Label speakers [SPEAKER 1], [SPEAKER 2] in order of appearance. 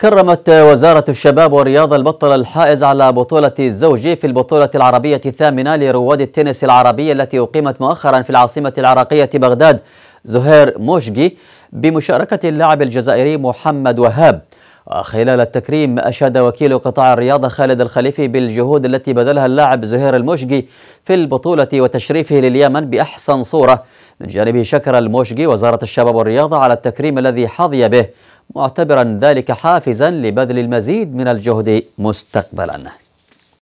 [SPEAKER 1] كرمت وزارة الشباب والرياضة البطل الحائز على بطولة الزوجي في البطولة العربية الثامنة لرواد التنس العربية التي أقيمت مؤخرا في العاصمة العراقية بغداد زهير موشجي بمشاركة اللاعب الجزائري محمد وهاب وخلال التكريم أشاد وكيل قطاع الرياضة خالد الخليفي بالجهود التي بذلها اللاعب زهير الموشجي في البطولة وتشريفه لليمن بأحسن صورة من جانبه شكر الموشجي وزارة الشباب والرياضة على التكريم الذي حظي به معتبرا ذلك حافزا لبذل المزيد من الجهد مستقبلا